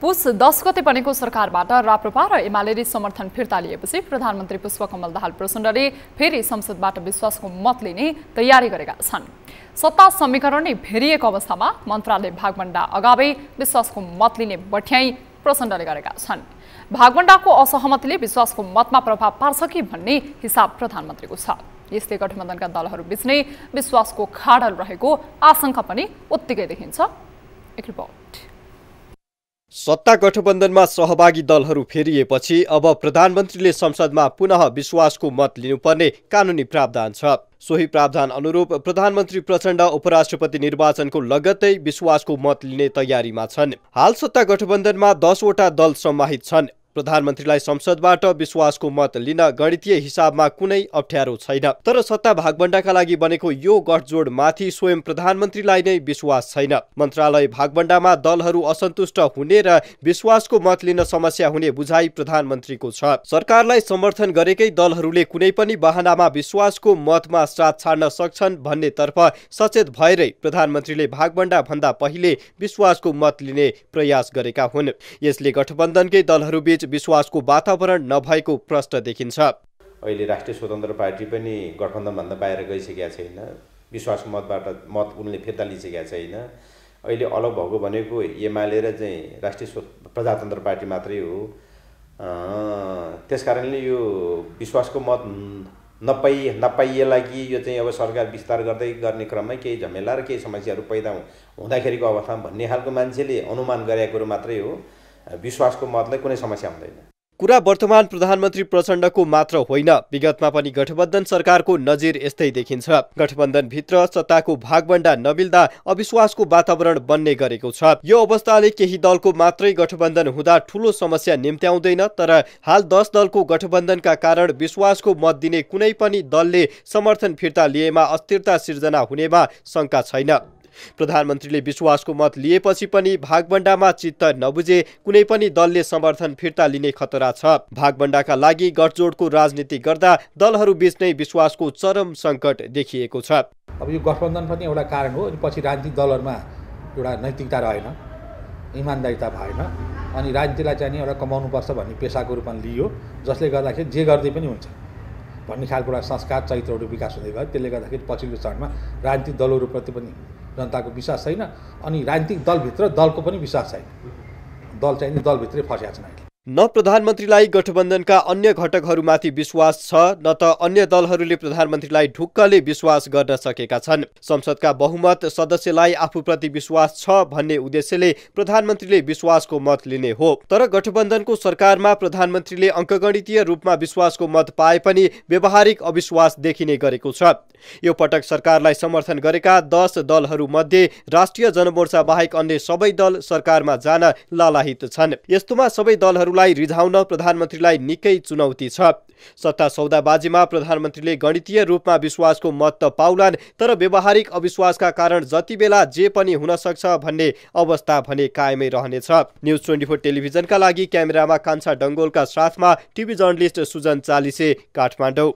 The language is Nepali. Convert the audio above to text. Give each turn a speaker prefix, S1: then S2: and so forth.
S1: पुष दस गते बनेको सरकारबाट राप्रपा र एमाले समर्थन फिर्ता लिएपछि प्रधानमन्त्री पुष्पकमल दाहाल प्रचण्डले फेरि संसदबाट विश्वासको मत लिने तयारी गरेका छन् सत्ता समीकरण नै भेरिएको अवस्थामा मन्त्रालय भागभण्डा अगावै विश्वासको मत लिने बठ्याई प्रचण्डले गरेका छन् भागवण्डाको असहमतिले विश्वासको मतमा प्रभाव पार्छ कि भन्ने हिसाब प्रधानमन्त्रीको छ यसले गठबन्धनका दलहरू बिच नै विश्वासको खाडल रहेको आशंका पनि उत्तिकै देखिन्छ एक
S2: सत्ता गठबन्धनमा सहभागी दलहरू फेरिएपछि अब प्रधानमन्त्रीले संसदमा पुनः विश्वासको मत लिनुपर्ने कानुनी प्रावधान छ सोही प्रावधान अनुरूप प्रधानमन्त्री प्रचण्ड उपराष्ट्रपति निर्वाचनको लगत्तै विश्वासको मत लिने तयारीमा छन् हाल सत्ता गठबन्धनमा दसवटा दल समाहित छन् प्रधानमन्त्रीलाई संसदबाट विश्वासको मत लिन गणितीय हिसाबमा कुनै अप्ठ्यारो छैन तर सत्ता भागबण्डाका लागि बनेको यो गठजोडमाथि स्वयं प्रधानमन्त्रीलाई नै विश्वास छैन मन्त्रालय भागबण्डामा दलहरू असन्तुष्ट हुने र विश्वासको मत लिन समस्या हुने बुझाइ प्रधानमन्त्रीको छ सरकारलाई समर्थन गरेकै दलहरूले कुनै पनि वाहनामा विश्वासको मतमा साथ छाड्न सक्छन् भन्नेतर्फ सचेत भएरै प्रधानमन्त्रीले भागबण्डा भन्दा पहिले विश्वासको मत लिने प्रयास गरेका हुन् यसले गठबन्धनकै दलहरूबीच विश्वासको वातावरण नभएको प्रष्ट देखिन्छ
S3: अहिले राष्ट्रिय स्वतन्त्र पार्टी पनि गठबन्धनभन्दा बाहिर गइसकेका छैन विश्वासको मतबाट मत उनले फिर्ता लिइसकेका छैन अहिले अलग भएको भनेको एमाले र चाहिँ राष्ट्रिय प्रजातन्त्र पार्टी मात्रै हो त्यस कारणले यो विश्वासको मत नपाइ नपाइएला कि यो चाहिँ अब सरकार विस्तार गर्दै गर्ने क्रममै केही झमेला र केही समस्याहरू पैदा हुँदाखेरिको अवस्थामा भन्ने खालको मान्छेले अनुमान गरेको कुरो मात्रै हो विश्वासको मतलाई कुनै समस्या हुँदैन
S2: कुरा वर्तमान प्रधानमन्त्री प्रचण्डको मात्र होइन विगतमा पनि गठबन्धन सरकारको नजिर यस्तै देखिन्छ गठबन्धनभित्र सत्ताको भागभण्डा नमिल्दा अविश्वासको वातावरण बन्ने गरेको छ यो अवस्थाले केही दलको मात्रै गठबन्धन हुँदा ठूलो समस्या निम्त्याउँदैन तर हाल दस दलको गठबन्धनका कारण विश्वासको मत दिने कुनै पनि दलले समर्थन फिर्ता लिएमा अस्थिरता सिर्जना हुनेमा शङ्का छैन प्रधानमन्त्रीले विश्वासको मत लिएपछि पनि भागबण्डामा चित्त नबुझे कुनै पनि दलले समर्थन फिर्ता लिने खतरा छ भागबण्डाका लागि गठजोडको राजनीति गर्दा दलहरूबीच नै विश्वासको चरम सङ्कट देखिएको छ
S3: अब यो गठबन्धन पनि एउटा कारण हो अनि पछि राजनीतिक दलहरूमा एउटा नैतिकता रहेन इमान्दारिता भएन अनि राजनीतिलाई चाहिँ एउटा कमाउनुपर्छ भन्ने पेसाको रूपमा लियो जसले गर्दाखेरि जे गर्दै पनि हुन्छ भन्ने खालको एउटा संस्कार चरित्रहरू विकास हुँदै गयो त्यसले गर्दाखेरि पछिल्लो चरणमा राजनीतिक दलहरूप्रति पनि जनताको विश्वास छैन अनि राजनीतिक दलभित्र दलको पनि विश्वास छैन
S2: दल चाहिँ दलभित्रै फस्या छन् अहिले न प्रधानमन्त्रीलाई गठबन्धनका अन्य घटकहरूमाथि विश्वास छ न त अन्य दलहरूले प्रधानमन्त्रीलाई ढुक्कले विश्वास गर्न सकेका छन् संसदका बहुमत सदस्यलाई आफूप्रति विश्वास छ भन्ने उद्देश्यले प्रधानमन्त्रीले विश्वासको मत लिने हो तर गठबन्धनको सरकारमा प्रधानमन्त्रीले अङ्कगणितीय रूपमा विश्वासको मत पाए पनि व्यवहारिक अविश्वास देखिने गरेको छ यो पटक सरकारलाई समर्थन गरेका दस दलहरूमध्ये राष्ट्रिय जनमोर्चा बाहेक अन्य सबै दल सरकारमा जान लालाहित छन् यस्तोमा सबै दलहरू मानिसहरूलाई रिझाउन प्रधानमन्त्रीलाई निकै चुनौती छ सत्ता सौदाबाजीमा प्रधानमन्त्रीले गणितीय रूपमा विश्वासको मत त पाउलान् तर व्यवहारिक अविश्वासका कारण जति बेला जे पनि हुन सक्छ भन्ने अवस्था भने कायमै रहनेछ न्युज ट्वेन्टी फोर टेलिभिजनका लागि क्यामेरामा कान्छा डङ्गोलका साथमा टिभी जर्नलिस्ट सुजन चालिसे काठमाडौँ